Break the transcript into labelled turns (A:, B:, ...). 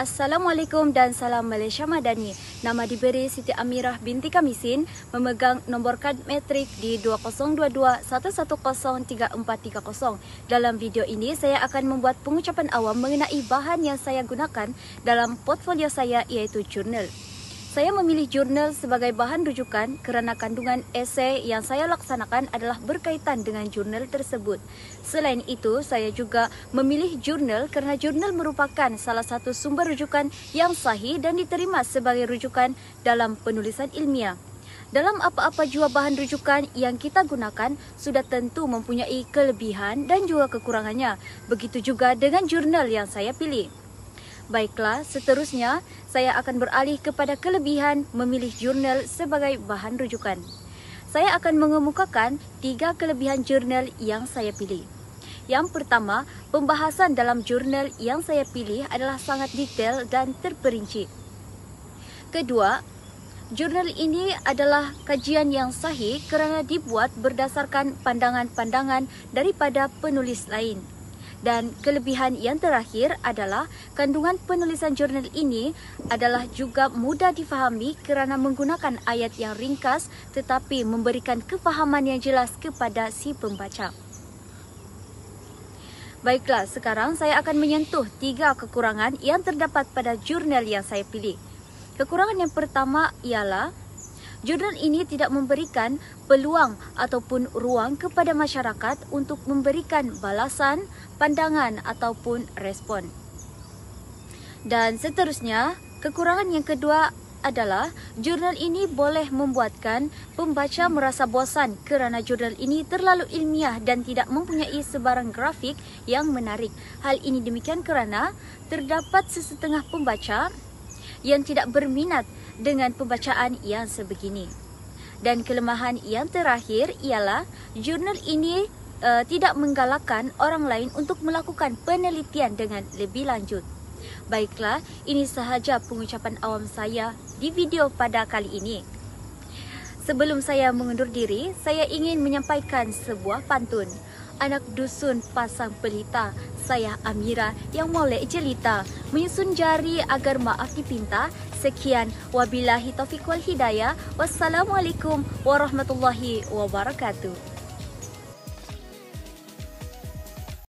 A: Assalamualaikum dan salam Malaysia Madani. Nama diberi Siti Amirah binti Kamisin, memegang nombor kad metrik di 2022-110-3430. Dalam video ini, saya akan membuat pengucapan awam mengenai bahan yang saya gunakan dalam portfolio saya iaitu jurnal. Saya memilih jurnal sebagai bahan rujukan kerana kandungan esei yang saya laksanakan adalah berkaitan dengan jurnal tersebut. Selain itu, saya juga memilih jurnal kerana jurnal merupakan salah satu sumber rujukan yang sahih dan diterima sebagai rujukan dalam penulisan ilmiah. Dalam apa-apa jua bahan rujukan yang kita gunakan sudah tentu mempunyai kelebihan dan juga kekurangannya. Begitu juga dengan jurnal yang saya pilih. Baiklah, seterusnya saya akan beralih kepada kelebihan memilih jurnal sebagai bahan rujukan. Saya akan mengemukakan tiga kelebihan jurnal yang saya pilih. Yang pertama, pembahasan dalam jurnal yang saya pilih adalah sangat detail dan terperinci. Kedua, jurnal ini adalah kajian yang sahih kerana dibuat berdasarkan pandangan-pandangan daripada penulis lain dan kelebihan yang terakhir adalah kandungan penulisan jurnal ini adalah juga mudah difahami kerana menggunakan ayat yang ringkas tetapi memberikan kefahaman yang jelas kepada si pembaca. Baiklah, sekarang saya akan menyentuh tiga kekurangan yang terdapat pada jurnal yang saya pilih. Kekurangan yang pertama ialah Jurnal ini tidak memberikan peluang ataupun ruang kepada masyarakat untuk memberikan balasan, pandangan ataupun respon. Dan seterusnya, kekurangan yang kedua adalah jurnal ini boleh membuatkan pembaca merasa bosan kerana jurnal ini terlalu ilmiah dan tidak mempunyai sebarang grafik yang menarik. Hal ini demikian kerana terdapat sesetengah pembaca yang tidak berminat dengan pembacaan yang sebegini. Dan kelemahan yang terakhir ialah jurnal ini uh, tidak menggalakkan orang lain untuk melakukan penelitian dengan lebih lanjut. Baiklah, ini sahaja pengucapan awam saya di video pada kali ini. Sebelum saya mengundur diri, saya ingin menyampaikan sebuah pantun anak dusun pasang pelita. Saya Amira yang molek jelita. Menyusun jari agar maaf dipinta. Sekian, wabilahi taufiq wal hidayah. Wassalamualaikum warahmatullahi wabarakatuh.